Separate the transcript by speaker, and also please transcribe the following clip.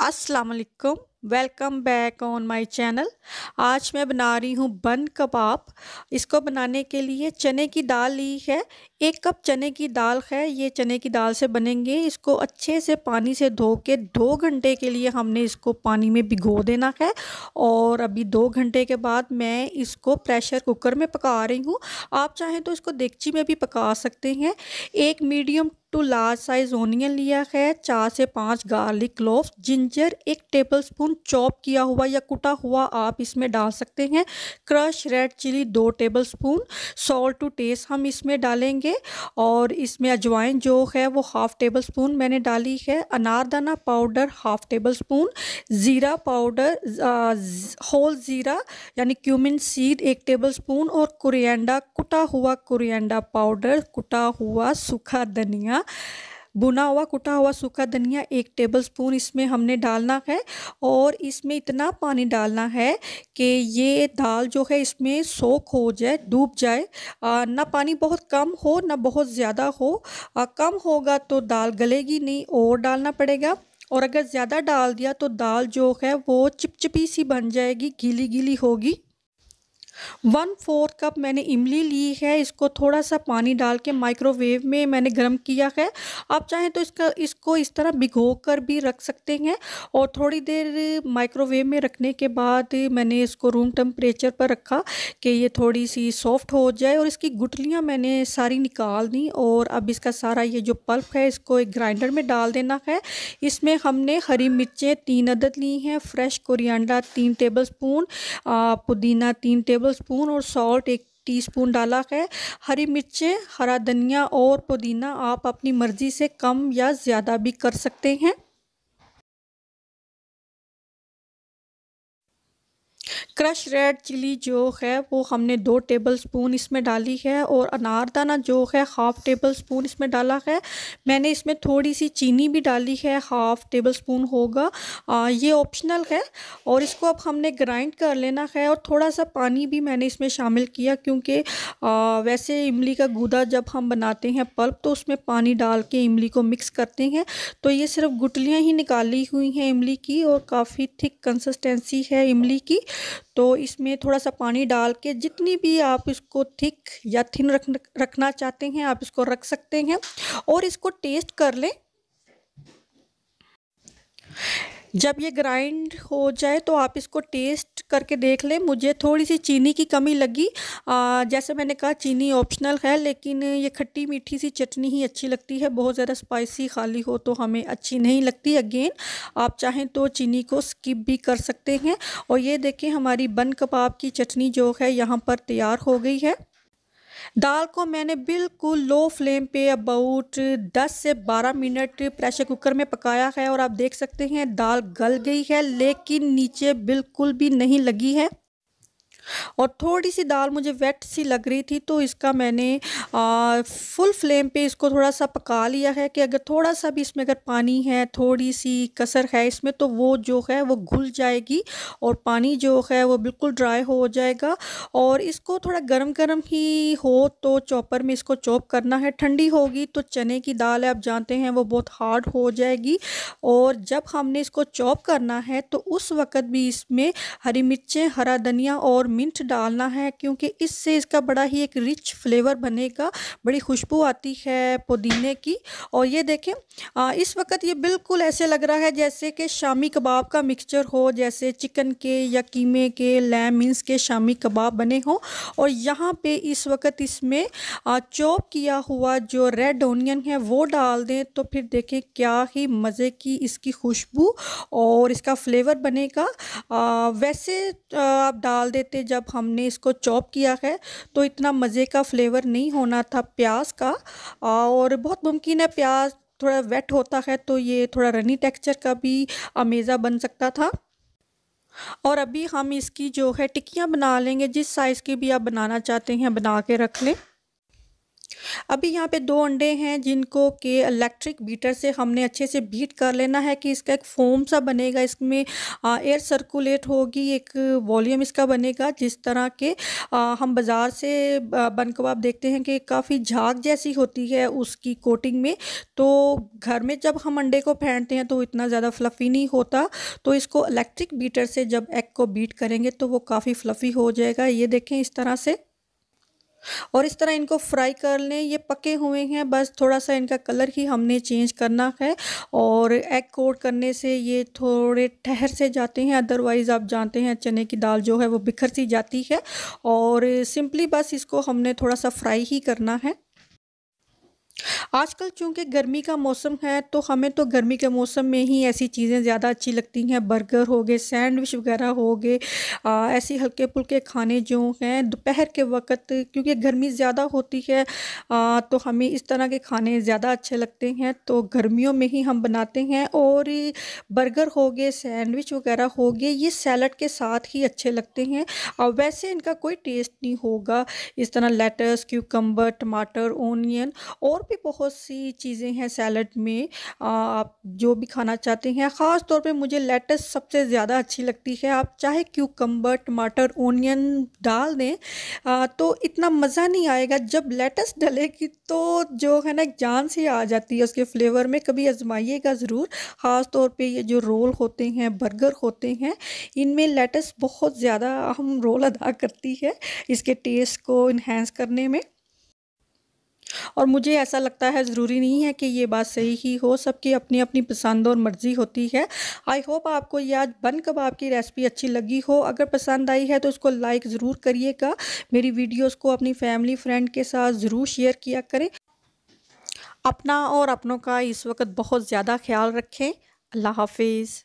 Speaker 1: Assalamualaikum. Welcome back on my channel आज मैं बना रही हूँ बन कबाब इसको बनाने के लिए चने की दाल ली है एक कप चने की दाल है ये चने की दाल से बनेंगे इसको अच्छे से पानी से धो के दो घंटे के लिए हमने इसको पानी में भिगो देना है और अभी दो घंटे के बाद मैं इसको प्रेशर कुकर में पका रही हूँ आप चाहें तो इसको देगची में भी पका सकते हैं एक medium to large size onion लिया है चार से पाँच गार्लिक क्लोव जिंजर एक टेबल स्पून लहसुन चॉप किया हुआ या कुटा हुआ आप इसमें डाल सकते हैं क्रश रेड चिली दो tablespoon salt to taste हम इसमें डालेंगे और इसमें अजवाइन जो है वो हाफ़ टेबल स्पून मैंने डाली है अनारदाना पाउडर हाफ़ टेबल स्पून ज़ीरा पाउडर होल ज़ीरा यानी क्यूमिन सीड एक टेबल स्पून और कुरियंडा कुटा हुआ कुरियंडा पाउडर कुटा हुआ सूखा धनिया भुना हुआ कुटा हुआ सूखा धनिया एक टेबल स्पून इसमें हमने डालना है और इसमें इतना पानी डालना है कि ये दाल जो है इसमें सोख हो जाए डूब जाए ना पानी बहुत कम हो ना बहुत ज़्यादा हो आ, कम होगा तो दाल गलेगी नहीं और डालना पड़ेगा और अगर ज़्यादा डाल दिया तो दाल जो है वो चिपचिपी सी बन जाएगी गीली गीली होगी वन फोर्थ कप मैंने इमली ली है इसको थोड़ा सा पानी डाल के माइक्रोवेव में मैंने गर्म किया है आप चाहें तो इसका इसको इस तरह भिगो कर भी रख सकते हैं और थोड़ी देर माइक्रोवेव में रखने के बाद मैंने इसको रूम टेम्परेचर पर रखा कि ये थोड़ी सी सॉफ्ट हो जाए और इसकी गुटलियाँ मैंने सारी निकाल दी और अब इसका सारा ये जो पल्प है इसको एक ग्राइंडर में डाल देना है इसमें हमने हरी मिर्चें तीन अदद ली हैं फ्रेश कोरिएंडर तीन टेबल स्पून पुदीना तीन टेबल टेबल स्पून और सॉल्ट एक टीस्पून डाला है हरी मिर्चें हरा धनिया और पुदीना आप अपनी मर्ज़ी से कम या ज़्यादा भी कर सकते हैं क्रश रेड चिली जो है वो हमने दो टेबल स्पून इसमें डाली है और अनारदाना जो है हाफ़ टेबल स्पून इसमें डाला है मैंने इसमें थोड़ी सी चीनी भी डाली है हाफ़ टेबल स्पून होगा आ, ये ऑप्शनल है और इसको अब हमने ग्राइंड कर लेना है और थोड़ा सा पानी भी मैंने इसमें शामिल किया क्योंकि वैसे इमली का गूदा जब हम बनाते हैं पल्प तो उसमें पानी डाल के इमली को मिक्स करते हैं तो ये सिर्फ गुटलियाँ ही निकाली हुई हैं इमली की और काफ़ी थिक कंसिस्टेंसी है इमली की तो इसमें थोड़ा सा पानी डाल के जितनी भी आप इसको थिक या थिन रख रखना चाहते हैं आप इसको रख सकते हैं और इसको टेस्ट कर लें जब ये ग्राइंड हो जाए तो आप इसको टेस्ट करके देख लें मुझे थोड़ी सी चीनी की कमी लगी आ, जैसे मैंने कहा चीनी ऑप्शनल है लेकिन ये खट्टी मीठी सी चटनी ही अच्छी लगती है बहुत ज़्यादा स्पाइसी खाली हो तो हमें अच्छी नहीं लगती अगेन आप चाहें तो चीनी को स्किप भी कर सकते हैं और ये देखें हमारी बन कबाब की चटनी जो है यहाँ पर तैयार हो गई है दाल को मैंने बिल्कुल लो फ्लेम पे अबाउट 10 से 12 मिनट प्रेशर कुकर में पकाया है और आप देख सकते हैं दाल गल गई है लेकिन नीचे बिल्कुल भी नहीं लगी है और थोड़ी सी दाल मुझे वेट सी लग रही थी तो इसका मैंने आ, फुल फ्लेम पे इसको थोड़ा सा पका लिया है कि अगर थोड़ा सा भी इसमें अगर पानी है थोड़ी सी कसर है इसमें तो वो जो है वो घुल जाएगी और पानी जो है वो बिल्कुल ड्राई हो जाएगा और इसको थोड़ा गर्म गर्म ही हो तो चॉपर में इसको चॉप करना है ठंडी होगी तो चने की दाल है आप जानते हैं वो बहुत हार्ड हो जाएगी और जब हमने इसको चॉप करना है तो उस वक्त भी इसमें हरी मिर्चें हरा धनिया और मिंट डालना है क्योंकि इससे इसका बड़ा ही एक रिच फ्लेवर बनेगा बड़ी खुशबू आती है पुदीने की और ये देखें आ, इस वक्त ये बिल्कुल ऐसे लग रहा है जैसे कि शामी कबाब का मिक्सचर हो जैसे चिकन के या कीमे के लैम के शामी कबाब बने हों और यहाँ पर इस वक्त इसमें चॉप किया हुआ जो रेड ऑनियन है वो डाल दें तो फिर देखें क्या ही मज़े की इसकी खुशबू और इसका फ्लेवर बनेगा आ, वैसे आप डाल देते जब हमने इसको चॉप किया है तो इतना मज़े का फ्लेवर नहीं होना था प्याज का और बहुत मुमकिन है प्याज थोड़ा वेट होता है तो ये थोड़ा रनी टेक्सचर का भी अमेज़ा बन सकता था और अभी हम इसकी जो है टिक्कियाँ बना लेंगे जिस साइज़ की भी आप बनाना चाहते हैं बना के रख लें अभी यहाँ पे दो अंडे हैं जिनको के इलेक्ट्रिक बीटर से हमने अच्छे से बीट कर लेना है कि इसका एक फोम सा बनेगा इसमें एयर सर्कुलेट होगी एक वॉल्यूम इसका बनेगा जिस तरह के आ, हम बाज़ार से बन कबाब देखते हैं कि काफ़ी झाग जैसी होती है उसकी कोटिंग में तो घर में जब हम अंडे को फेंटते हैं तो इतना ज़्यादा फ्लफ़ी नहीं होता तो इसको इलेक्ट्रिक बीटर से जब एग को बीट करेंगे तो वो काफ़ी फ्लफ़ी हो जाएगा ये देखें इस तरह से और इस तरह इनको फ्राई कर लें ये पके हुए हैं बस थोड़ा सा इनका कलर ही हमने चेंज करना है और एग कोट करने से ये थोड़े ठहर से जाते हैं अदरवाइज़ आप जानते हैं चने की दाल जो है वो बिखर सी जाती है और सिंपली बस इसको हमने थोड़ा सा फ्राई ही करना है आजकल चूंकि गर्मी का मौसम है तो हमें तो गर्मी के मौसम में ही ऐसी चीज़ें ज़्यादा अच्छी लगती हैं बर्गर हो गए सैंडविच वगैरह हो गए ऐसे हल्के फुल्के खाने जो हैं दोपहर के वक्त क्योंकि गर्मी ज़्यादा होती है आ, तो हमें इस तरह के खाने ज़्यादा अच्छे लगते हैं तो गर्मियों में ही हम बनाते हैं और बर्गर हो गए सैंडविच वगैरह हो गए ये सैलड के साथ ही अच्छे लगते हैं और वैसे इनका कोई टेस्ट नहीं होगा इस तरह लेटस क्यूकम्बर टमाटर ओनियन और भी बहुत बहुत सी चीज़ें हैं सैलड में आप जो भी खाना चाहते हैं ख़ास तौर पे मुझे लेटस सबसे ज़्यादा अच्छी लगती है आप चाहे क्यूकम्बर टमाटर ओनियन डाल दें तो इतना मज़ा नहीं आएगा जब लेटस डलेगी तो जो है ना जान से आ जाती है उसके फ्लेवर में कभी आजमाइएगा ज़रूर ख़ास तौर पर ये जो रोल होते हैं बर्गर होते हैं इनमें लेटस बहुत ज़्यादा अहम रोल अदा करती है इसके टेस्ट को इन्हेंस करने में और मुझे ऐसा लगता है ज़रूरी नहीं है कि ये बात सही ही हो सबकी अपनी अपनी पसंद और मर्ज़ी होती है आई होप आपको यह आज बन कबाब की रेसिपी अच्छी लगी हो अगर पसंद आई है तो उसको लाइक ज़रूर करिएगा मेरी वीडियोज़ को अपनी फैमिली फ्रेंड के साथ ज़रूर शेयर किया करें अपना और अपनों का इस वक्त बहुत ज़्यादा ख्याल रखें अल्लाह हाफिज़